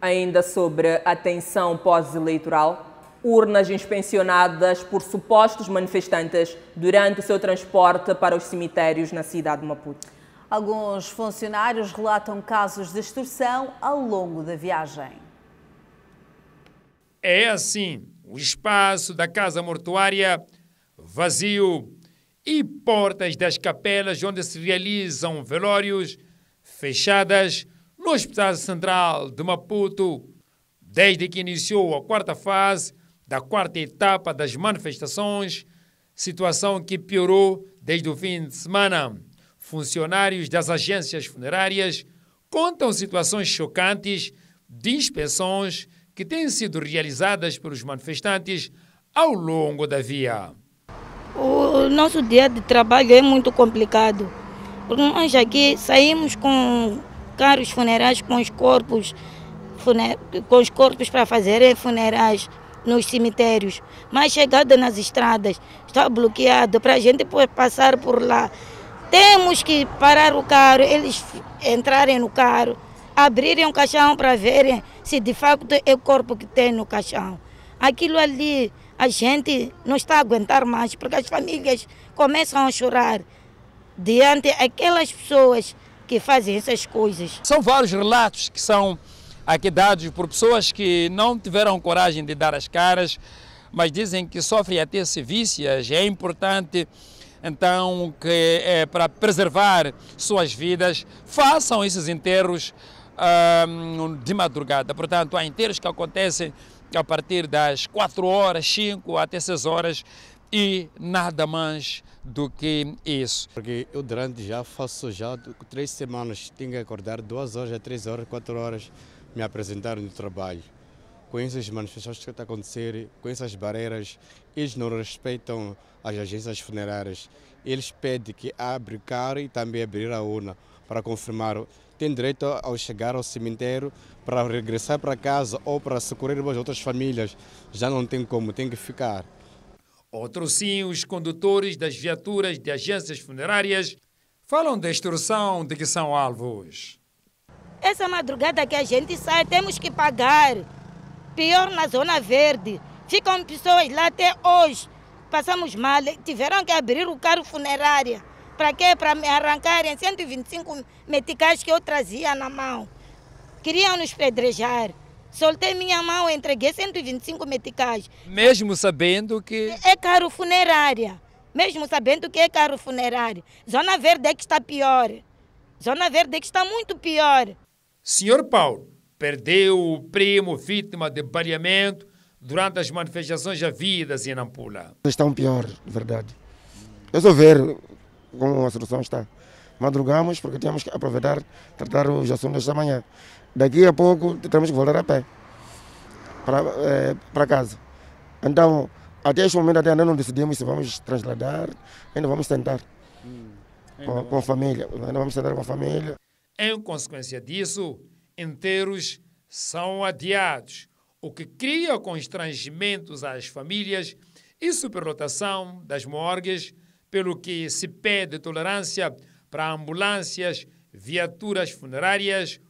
Ainda sobre a tensão pós-eleitoral, urnas inspecionadas por supostos manifestantes durante o seu transporte para os cemitérios na cidade de Maputo. Alguns funcionários relatam casos de extorsão ao longo da viagem. É assim: o espaço da casa mortuária vazio e portas das capelas onde se realizam velórios fechadas no Hospital Central de Maputo, desde que iniciou a quarta fase da quarta etapa das manifestações, situação que piorou desde o fim de semana. Funcionários das agências funerárias contam situações chocantes de inspeções que têm sido realizadas pelos manifestantes ao longo da via. O nosso dia de trabalho é muito complicado porque nós aqui saímos com carros funerais, com os corpos, com os corpos para fazerem funerais nos cemitérios. Mas chegada nas estradas está bloqueado para a gente poder passar por lá. Temos que parar o carro, eles entrarem no carro, abrirem o caixão para verem se de facto é o corpo que tem no caixão. Aquilo ali a gente não está a aguentar mais, porque as famílias começam a chorar diante aquelas pessoas que fazem essas coisas. São vários relatos que são aqui dados por pessoas que não tiveram coragem de dar as caras, mas dizem que sofrem até se vícias. É importante então que é, para preservar suas vidas façam esses enterros hum, de madrugada. Portanto, há enterros que acontecem a partir das 4 horas, 5 até 6 horas e nada mais do que isso. Porque eu durante já faço já três semanas, tenho que acordar duas horas, é três horas, quatro horas, me apresentar no trabalho. Com essas manifestações que estão acontecer com essas barreiras, eles não respeitam as agências funerárias. Eles pedem que abra carro e também abrir a urna para confirmar. Tem direito ao chegar ao cemitério para regressar para casa ou para socorrer as outras famílias. Já não tem como, tem que ficar. Outros sim, os condutores das viaturas de agências funerárias falam da extorsão de que são alvos. Essa madrugada que a gente sai, temos que pagar. Pior na Zona Verde. Ficam pessoas lá até hoje. Passamos mal. Tiveram que abrir o carro funerária. Para quê? Para me arrancarem 125 meticais que eu trazia na mão. Queriam nos pedrejar. Soltei minha mão, entreguei 125 meticais. Mesmo sabendo que. É caro funerária. Mesmo sabendo que é caro funerária. Zona Verde é que está pior. Zona Verde é que está muito pior. Senhor Paulo perdeu o primo vítima de baleamento durante as manifestações havidas em assim, Nampula. Estão pior, de verdade. Eu só ver como a solução está madrugamos porque tínhamos que aproveitar tratar os assuntos desta manhã. Daqui a pouco temos que voltar a pé para, é, para casa. Então, até este momento até ainda não decidimos se vamos trasladar, ainda vamos tentar hum, com, com, a família, ainda vamos tentar com a família. Em consequência disso, inteiros são adiados, o que cria constrangimentos às famílias e superlotação das morgues, pelo que se pede tolerância para ambulâncias, viaturas funerárias,